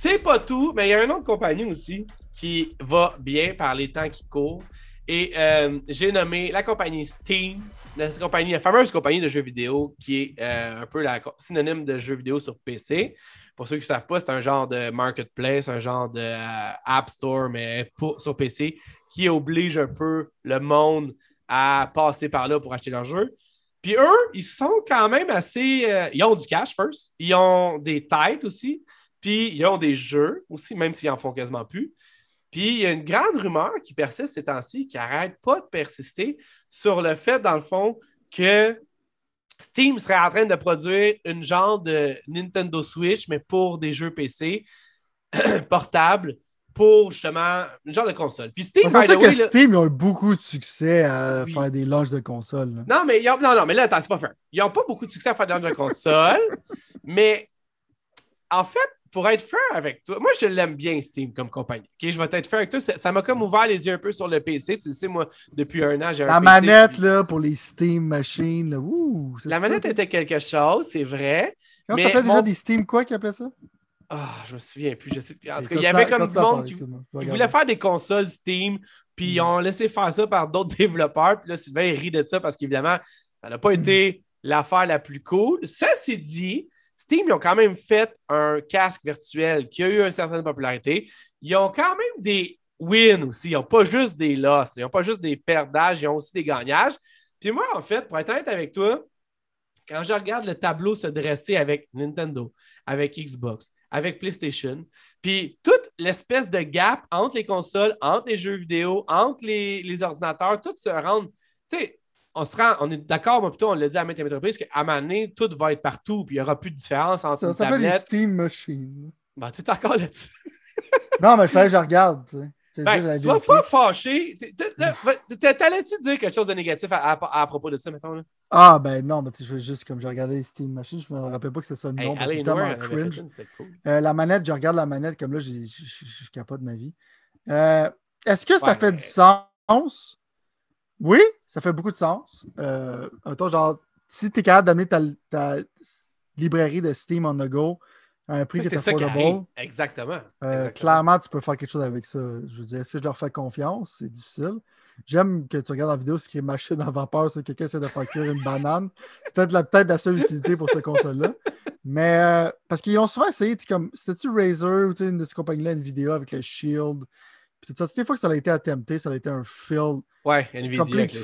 C'est pas tout, mais il y a une autre compagnie aussi qui va bien par les temps qui courent. Et euh, j'ai nommé la compagnie Steam, la, compagnie, la fameuse compagnie de jeux vidéo qui est euh, un peu la synonyme de jeux vidéo sur PC. Pour ceux qui ne savent pas, c'est un genre de marketplace, un genre de euh, App Store, mais pour, sur PC, qui oblige un peu le monde à passer par là pour acheter leurs jeux. Puis eux, ils sont quand même assez. ils ont du cash first. Ils ont des têtes aussi. Puis ils ont des jeux aussi, même s'ils en font quasiment plus. Puis il y a une grande rumeur qui persiste ces temps-ci, qui n'arrête pas de persister sur le fait, dans le fond, que Steam serait en train de produire une genre de Nintendo Switch, mais pour des jeux PC portables, pour justement une genre de console. Puis Steam, que Steam a eu beaucoup de succès à faire des launches de console. Non, mais mais là, attends, c'est pas fair. Ils n'ont pas beaucoup de succès à faire des launches de console, mais en fait, pour être fair avec toi, moi, je l'aime bien, Steam, comme compagnie. je vais être fair avec toi. Ça m'a comme ouvert les yeux un peu sur le PC. Tu sais, moi, depuis un an, j'ai un La manette, là, pour les Steam machines, La manette était quelque chose, c'est vrai. ça s'appelait déjà des Steam quoi qui appelaient ça? Ah, je me souviens plus. En tout cas, il y avait comme du monde qui, voulait faire des consoles Steam, puis ils hmm. ont laissé faire ça par d'autres développeurs. Puis là, Sylvain, il rit de ça parce qu'évidemment, ça n'a pas hmm. été l'affaire la plus cool. Ça, c'est dit, Steam, ils ont quand même fait un casque virtuel qui a eu une certaine popularité. Ils ont quand même des wins aussi. Ils n'ont pas juste des losses. Ils n'ont pas juste des perdages. Ils ont aussi des gagnages. Puis moi, en fait, pour être honnête avec toi, quand je regarde le tableau se dresser avec Nintendo, avec Xbox, avec PlayStation, puis toute l'espèce de gap entre les consoles, entre les jeux vidéo, entre les, les ordinateurs, tout se rend. Tu sais, on, sera, on est d'accord, mais plutôt, on l'a dit à maintes entreprises qu'à donné, tout va être partout, puis il n'y aura plus de différence entre les une ça s'appelle les Steam Machine Ben, es encore là-dessus. non, mais il je regarde, tu sais. Ben, sois pas fâché. T'allais-tu dire quelque chose de négatif à, propos de ça, mettons? Ah, ben non, Je tu juste comme j'ai regardé Steam Machine, je me rappelle pas que c'est ça le nom, c'est cringe. cool. Euh, la manette, je regarde la manette, comme là, je capote ma vie. Euh, est-ce que ça fait du sens oui, ça fait beaucoup de sens. Euh, genre, si tu es capable de ta, ta, librairie de Steam on the go à un prix qui est affordable, Exactement. Euh, Exactement. Clairement, tu peux faire quelque chose avec ça. Je veux dire, est-ce que je leur fais confiance? C'est difficile. J'aime que tu regardes la vidéo ce qui est machine dans vapeur, c'est quelqu'un quelqu'un essaie de faire cuire une banane. C'est peut-être la, la seule utilité pour cette console-là. Mais euh, parce qu'ils ont souvent essayé, comme, c'était-tu Razer ou une de ces compagnies-là, une vidéo avec un Shield, puis toutes les fois que ça a été attempté, ça a été un fail. Ouais,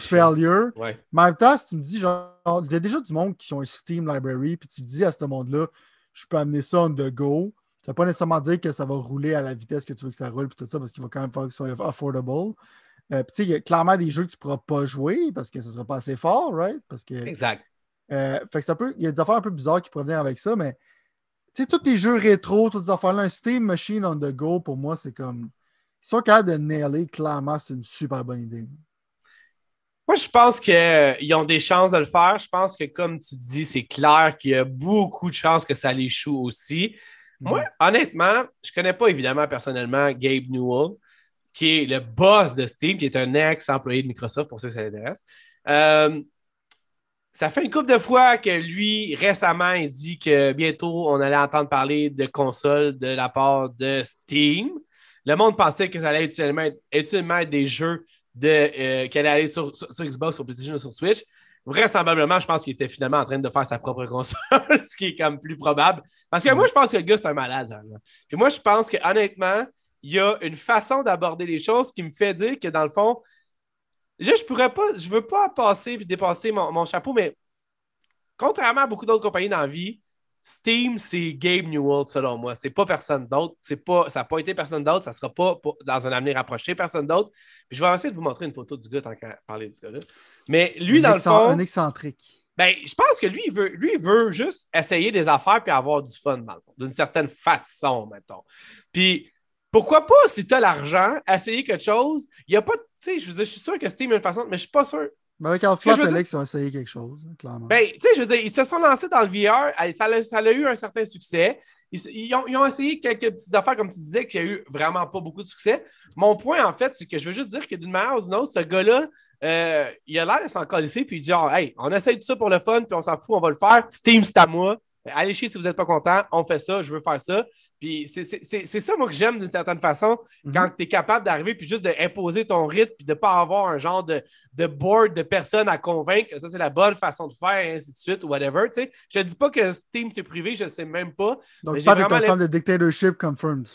failure. Mais en même temps, si tu me dis, genre, il y a déjà du monde qui ont un Steam Library, puis tu dis à ce monde-là, je peux amener ça on the go. Ça ne veut pas nécessairement dire que ça va rouler à la vitesse que tu veux que ça roule, puis tout ça, parce qu'il va quand même falloir que ce soit affordable. Euh, puis tu sais, il y a clairement des jeux que tu ne pourras pas jouer parce que ce ne sera pas assez fort, right? Parce que, exact. Euh, fait que un peu, il y a des affaires un peu bizarres qui peuvent venir avec ça, mais tu sais, tous tes jeux rétro, toutes les affaires-là, un Steam Machine on the go, pour moi, c'est comme sont capables de nailer, clairement, c'est une super bonne idée. Moi, je pense qu'ils euh, ont des chances de le faire. Je pense que, comme tu dis, c'est clair qu'il y a beaucoup de chances que ça l'échoue aussi. Mm-hmm. Moi, honnêtement, je ne connais pas évidemment personnellement Gabe Newell, qui est le boss de Steam, qui est un ex-employé de Microsoft, pour ceux qui ça euh, ça fait une couple de fois que lui, récemment, il dit que bientôt, on allait entendre parler de consoles de la part de Steam. Le monde pensait que ça allait utilement être, des jeux de, euh, allaient qu'elle allait sur, Xbox, sur PlayStation ou sur Switch. Vraisemblablement, je pense qu'il était finalement en train de faire sa propre console, ce qui est comme plus probable. Parce que mm. moi, je pense que le gars, c'est un malade. Puis moi, je pense que honnêtement, il y a une façon d'aborder les choses qui me fait dire que dans le fond, je ne pourrais pas, je veux pas passer et dépasser mon, chapeau, mais contrairement à beaucoup d'autres compagnies dans vie, Steam, c'est Gabe World selon moi. C'est pas personne d'autre. ça n'a pas été personne d'autre. Ça ne sera pas dans un avenir approché, personne d'autre. Puis je vais essayer de vous montrer une photo du gars tant qu'à parler ce gars-là. Mais lui, dans le fond. Un excentrique. Ben, je pense que lui, il veut, lui, veut juste essayer des affaires puis avoir du fun, dans le fond, d'une certaine façon, mettons. Puis pourquoi pas, si tu as l'argent, essayer quelque chose. Il n'y a pas, tu je, suis sûr que Steam a une façon, mais je ne suis pas sûr. Mais ben avec Half-Life, Alex, ils ont essayé quelque chose, hein, clairement. Ben, tu sais, je veux dire, ils se sont lancés dans le VR, ça a, eu un certain succès. Ils, ont, essayé quelques petites affaires, comme tu disais, qui a eu vraiment pas beaucoup de succès. Mon point, en fait, c'est que je veux juste dire que d'une manière ou d'une autre, ce gars-là, euh, il a l'air de s'en ici, puis il dit genre, hey, on essaye tout ça pour le fun, puis on s'en fout, on va le faire. Steam, c'est à moi. Allez chier si vous n'êtes pas content, on fait ça, je veux faire ça c'est ça, moi, que j'aime d'une certaine façon, mhm. quand tu es capable d'arriver puis juste d'imposer ton rythme puis de ne pas avoir un genre de, board de personnes à convaincre ça, c'est la bonne façon de faire, et ainsi de suite, ou whatever. Tu Je ne dis pas que Steam, c'est privé, je ne sais même pas. Donc, pas de façon de dictatorship confirmed.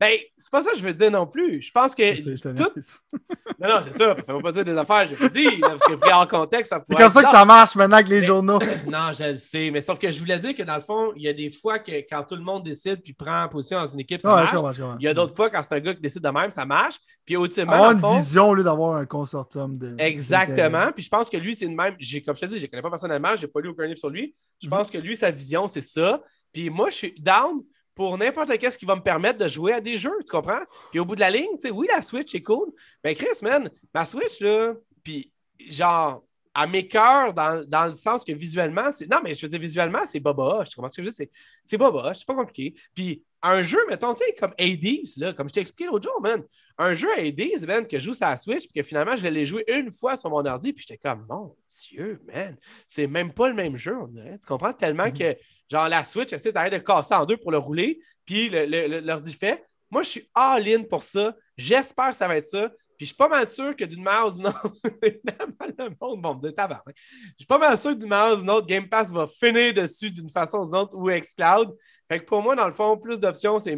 Ben, c'est pas ça que je veux dire non plus. Je pense que. tout... non, non, c'est ça. Faut pas dire des affaires, je dis Parce que pris contexte, ça C'est comme ça que ça marche maintenant avec les journaux. non, je le sais. Mais sauf que je voulais dire que dans le fond, il y a des fois que quand tout le monde décide puis prend position dans une équipe, ça marche. Il y a d'autres fois quand c'est un gars qui décide de même, ça marche. Puis ultimement. Avoir une vision au d'avoir un consortium de. Exactement. Puis je pense que lui, c'est le même. Comme je te dis, je ne connais pas personnellement, j'ai pas lu aucun livre sur lui. Je mhm. pense que lui, sa vision, c'est ça. Puis moi, je suis down pour n'importe qu'est-ce qui va me permettre de jouer à des jeux, tu comprends? Puis au bout de la ligne, tu sais, oui, la Switch est cool, mais ben, Chris, man, ma Switch, là, puis genre, à mes cœurs, dans, le sens que visuellement, c'est. Non, mais je veux dire, visuellement, c'est Boba je tu comprends ce que je veux dire? C'est Boba c'est pas compliqué. Puis un jeu, mettons, tu sais, comme Hades, là, comme je t'ai expliqué l'autre jour, man, un jeu Hades, man, que je joue sur la Switch, puis que finalement, je l'ai joué une fois sur mon ordi, puis j'étais comme, mon Dieu, man, c'est même pas le même jeu, on dirait. Tu comprends tellement mhm. que, genre, la Switch, elle s'est arrêtée de casser en deux pour le rouler, puis l'ordi fait, moi, je suis all-in pour ça. J'espère que ça va être ça. Puis je suis pas mal sûr que d'une manière ou d'une autre, le monde Bon, me Je suis pas mal sûr que d'une manière ou d'une autre, Game Pass va finir dessus d'une façon ou d'une autre ou xCloud. Fait que pour moi, dans le fond, plus d'options, c'est,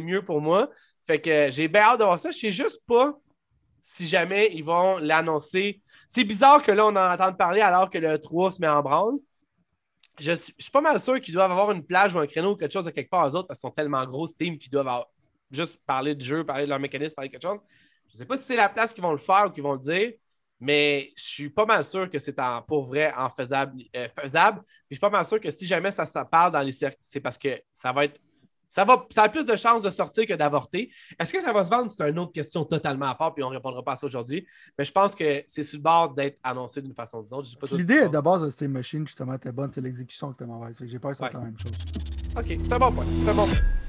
mieux pour moi. Fait que j'ai bien hâte d'avoir ça. Je sais juste pas si jamais ils vont l'annoncer. C'est bizarre que là, on en entende parler alors que le 3 se met en branle. Je suis, suis pas mal sûr qu'ils doivent avoir une plage ou un créneau ou quelque chose à quelque part aux autres parce qu'ils sont tellement gros, team, qu'ils doivent avoir juste parler de jeu, parler de leur mécanisme, parler de quelque chose. Je ne sais pas si c'est la place qu'ils vont le faire ou qu'ils vont le dire, mais je suis pas mal sûr que c'est en, pour vrai en faisable. Euh, faisable. je suis pas mal sûr que si jamais ça, ça parle dans les cercles, c'est parce que ça va être. Ça, va, ça a plus de chances de sortir que d'avorter. Est-ce que ça va se vendre? C'est une autre question totalement à part, puis on ne répondra pas à ça aujourd'hui. Mais je pense que c'est sur le bord d'être annoncé d'une façon ou d'une autre. L'idée de base de ces Machine, justement, était bonne. C'est l'exécution que était mauvaise. J'ai peur que ça la même chose. OK, c'est C'est un bon point.